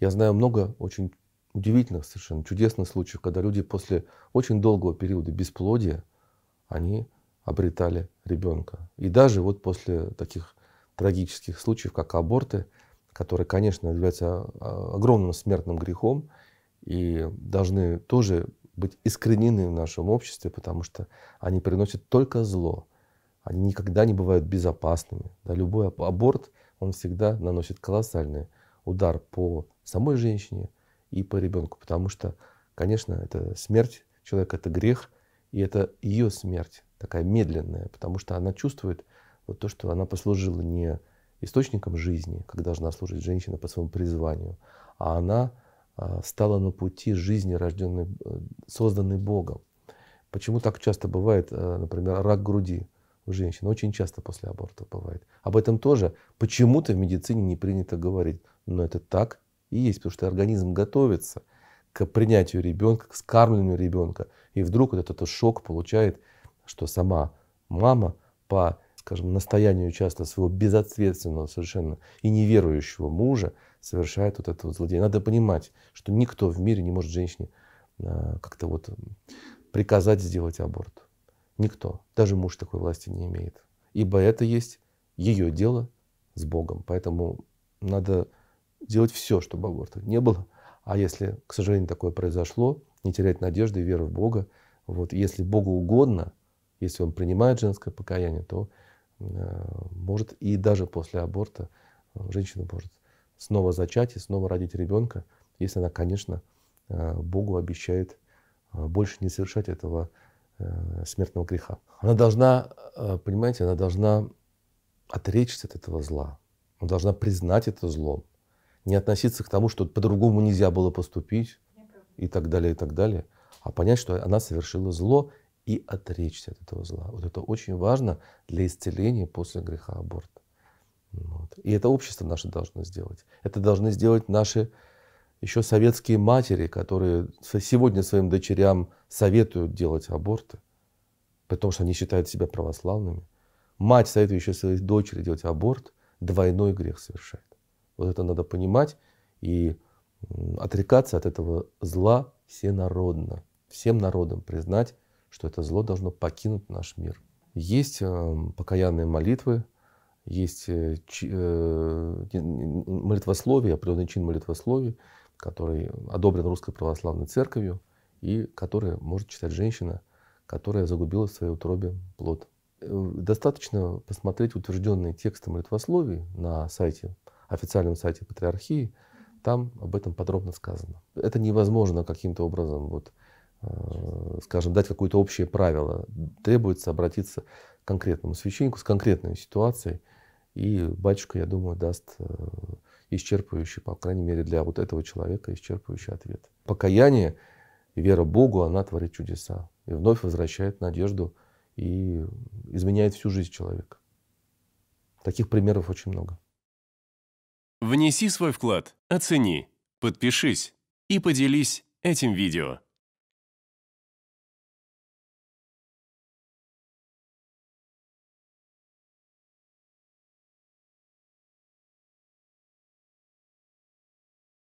Я знаю много очень удивительных, совершенно чудесных случаев, когда люди после очень долгого периода бесплодия, они обретали ребенка. И даже вот после таких трагических случаев, как аборты, которые, конечно, являются а, огромным смертным грехом и должны тоже быть искоренены в нашем обществе, потому что они приносят только зло. Они никогда не бывают безопасными. Да, любой аборт, он всегда наносит колоссальные удар по самой женщине и по ребенку, потому что, конечно, это смерть человека, это грех, и это ее смерть, такая медленная, потому что она чувствует вот то, что она послужила не источником жизни, как должна служить женщина по своему призванию, а она а, стала на пути жизни, рожденной, э, созданной Богом. Почему так часто бывает, э, например, рак груди? у женщин. Очень часто после аборта бывает. Об этом тоже почему-то в медицине не принято говорить. Но это так и есть, потому что организм готовится к принятию ребенка, к скармливанию ребенка. И вдруг вот этот шок получает, что сама мама по, скажем, настоянию часто своего безответственного совершенно и неверующего мужа совершает вот это вот злодеяние. Надо понимать, что никто в мире не может женщине а, как-то вот приказать сделать аборт. Никто, даже муж такой власти не имеет. Ибо это есть ее дело с Богом. Поэтому надо делать все, чтобы аборта не было. А если, к сожалению, такое произошло, не терять надежды и веры в Бога. Вот, если Богу угодно, если он принимает женское покаяние, то э, может и даже после аборта э, женщина может снова зачать и снова родить ребенка, если она, конечно, э, Богу обещает э, больше не совершать этого Э, смертного греха. Она должна, э, понимаете, она должна отречься от этого зла. Она должна признать это злом. Не относиться к тому, что по-другому нельзя было поступить и так далее, и так далее. А понять, что она совершила зло и отречься от этого зла. Вот это очень важно для исцеления после греха аборта. Вот. И это общество наше должно сделать. Это должны сделать наши еще советские матери, которые сегодня своим дочерям советуют делать аборты, потому что они считают себя православными. Мать, советующая своей дочери делать аборт, двойной грех совершает. Вот это надо понимать и отрекаться от этого зла всенародно, всем народам признать, что это зло должно покинуть наш мир. Есть эм, покаянные молитвы, есть э, э, молитвословие, определенный чин молитвословия, который одобрен Русской Православной Церковью и который может читать женщина, которая загубила в своей утробе плод. Э, достаточно посмотреть утвержденные тексты молитвословий на сайте, официальном сайте Патриархии, там об этом подробно сказано. Это невозможно каким-то образом, вот, скажем, дать какое-то общее правило. Требуется обратиться к конкретному священнику с конкретной ситуацией – и батюшка, я думаю, даст э, исчерпывающий, по крайней мере, для вот этого человека исчерпывающий ответ. Покаяние вера Богу, она творит чудеса и вновь возвращает надежду и изменяет всю жизнь человека. Таких примеров очень много. Внеси свой вклад, оцени, подпишись и поделись этим видео.